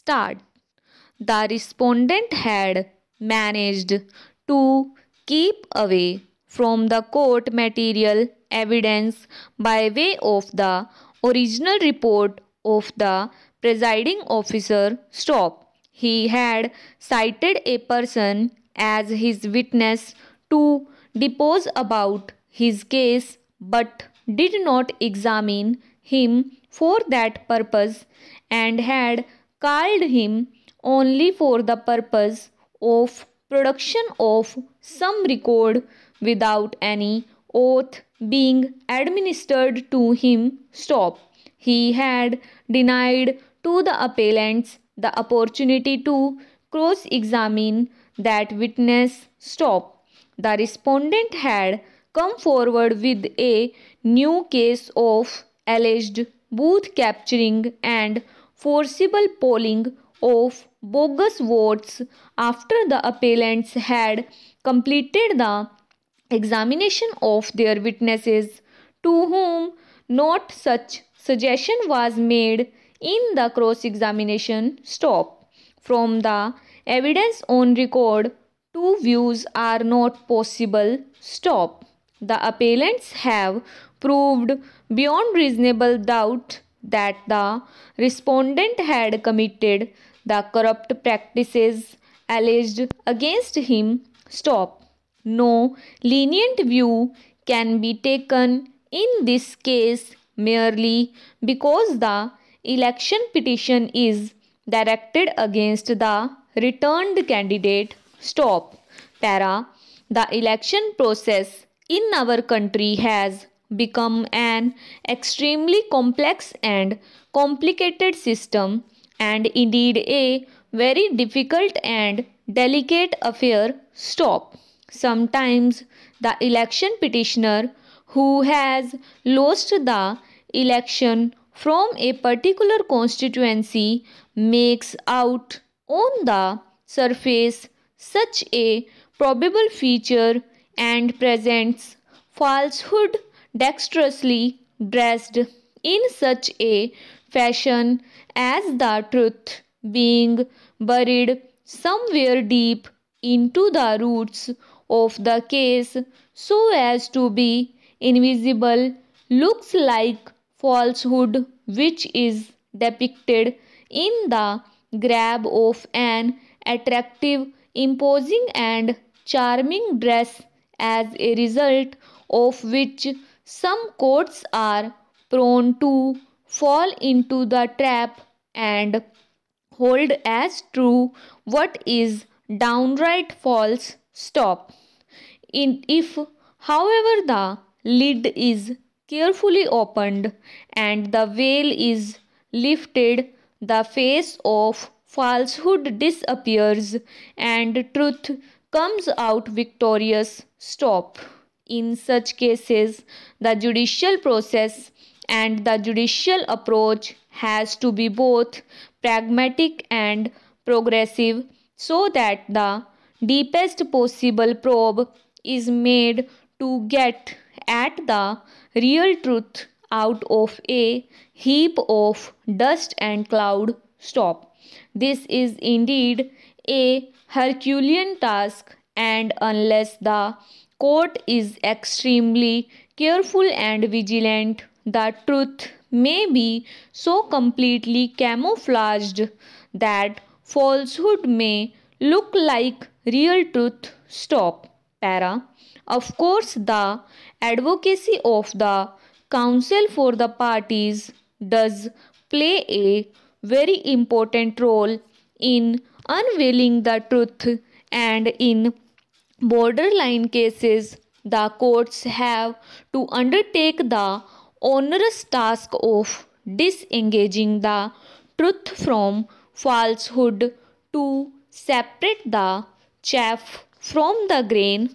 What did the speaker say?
start. The respondent had managed to keep away from the court material evidence by way of the original report of the presiding officer stop. He had cited a person as his witness to depose about his case but did not examine him for that purpose and had Called him only for the purpose of production of some record without any oath being administered to him stop he had denied to the appellants the opportunity to cross examine that witness stop the respondent had come forward with a new case of alleged booth capturing and forcible polling of bogus votes after the appellants had completed the examination of their witnesses to whom not such suggestion was made in the cross examination stop from the evidence on record two views are not possible stop the appellants have proved beyond reasonable doubt that the respondent had committed the corrupt practices alleged against him. Stop. No lenient view can be taken in this case merely because the election petition is directed against the returned candidate. Stop. Para. The election process in our country has become an extremely complex and complicated system and indeed a very difficult and delicate affair stop. Sometimes the election petitioner who has lost the election from a particular constituency makes out on the surface such a probable feature and presents falsehood dexterously dressed in such a fashion as the truth being buried somewhere deep into the roots of the case so as to be invisible looks like falsehood which is depicted in the grab of an attractive imposing and charming dress as a result of which some courts are prone to fall into the trap and hold as true what is downright false. Stop. In, if, however, the lid is carefully opened and the veil is lifted, the face of falsehood disappears and truth comes out victorious. Stop in such cases, the judicial process and the judicial approach has to be both pragmatic and progressive so that the deepest possible probe is made to get at the real truth out of a heap of dust and cloud stop this is indeed a herculean task and unless the court is extremely careful and vigilant. The truth may be so completely camouflaged that falsehood may look like real truth. Stop. Para. Of course, the advocacy of the counsel for the parties does play a very important role in unveiling the truth and in borderline cases, the courts have to undertake the onerous task of disengaging the truth from falsehood to separate the chaff from the grain